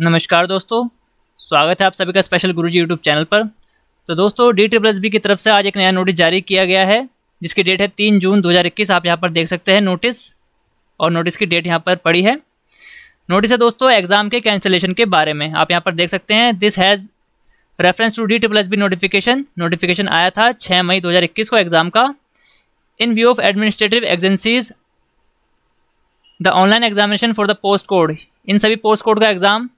नमस्कार दोस्तों स्वागत है आप सभी का स्पेशल गुरुजी यूट्यूब चैनल पर तो दोस्तों डी ट्रिपल एस बी की तरफ से आज एक नया नोटिस जारी किया गया है जिसकी डेट है तीन जून 2021 आप यहाँ पर देख सकते हैं नोटिस और नोटिस की डेट यहाँ पर पड़ी है नोटिस है दोस्तों एग्ज़ाम के कैंसिलेशन के बारे में आप यहाँ पर देख सकते हैं this has reference to D triple S B notification notification आया था छः मई दो को एग्ज़ाम का in view of administrative agencies the online examination for the post code इन सभी पोस्ट कोड का एग्ज़ाम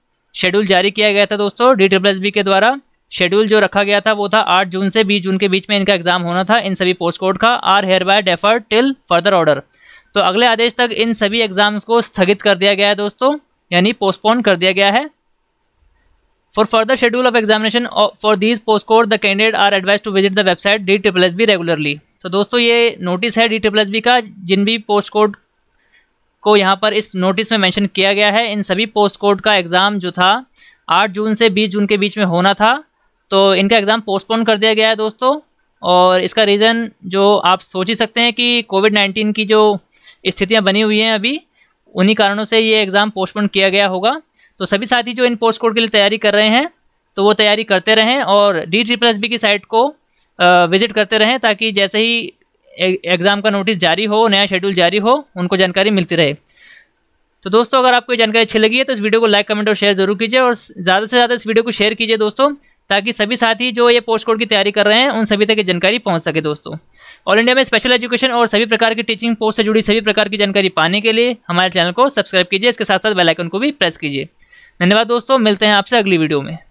शेड्यूल जारी किया गया था दोस्तों डी बी के द्वारा शेड्यूल जो रखा गया था वो था 8 जून से 20 जून के बीच में इनका एग्जाम होना था इन सभी पोस्ट कोड का are hereby defer till further order तो अगले आदेश तक इन सभी एग्जाम्स को स्थगित कर दिया गया है दोस्तों यानी पोस्टपोन कर दिया गया है for further schedule of examination for these post code the candidate are advise to visit the website D triple S B regularly तो दोस्तों ये नोटिस है डी ट्रिपल एस बी का जिन भी पोस्ट कोड को यहाँ पर इस नोटिस में मेंशन किया गया है इन सभी पोस्ट कोड का एग्ज़ाम जो था 8 जून से 20 जून के बीच में होना था तो इनका एग्ज़ाम पोस्टपोन कर दिया गया है दोस्तों और इसका रीज़न जो आप सोच ही सकते हैं कि कोविड नाइन्टीन की जो स्थितियाँ बनी हुई हैं अभी उन्हीं कारणों से ये एग्ज़ाम पोस्टपोन किया गया होगा तो सभी साथी जो इन पोस्ट कोड के लिए तैयारी कर रहे हैं तो वो तैयारी करते रहें और डी ट्रिपल एस बी की साइट को विज़िट करते रहें ताकि जैसे ही एग्ज़ाम का नोटिस जारी हो नया शेड्यूल जारी हो उनको जानकारी मिलती रहे तो दोस्तों अगर आपको ये जानकारी अच्छी लगी है तो इस वीडियो को लाइक कमेंट और शेयर जरूर कीजिए और ज़्यादा से ज़्यादा इस वीडियो को शेयर कीजिए दोस्तों ताकि सभी साथी जो ये पोस्ट कोड की तैयारी कर रहे हैं उन सभी तक ये जानकारी पहुंच सके दोस्तों ऑल इंडिया में स्पेशल एजुकेशन और सभी प्रकार की टीचिंग पोस्ट से जुड़ी सभी प्रकार की जानकारी पाने के लिए हमारे चैनल को सब्सक्राइब कीजिए इसके साथ साथ बेलाइकन को भी प्रेस कीजिए धन्यवाद दोस्तों मिलते हैं आपसे अगली वीडियो में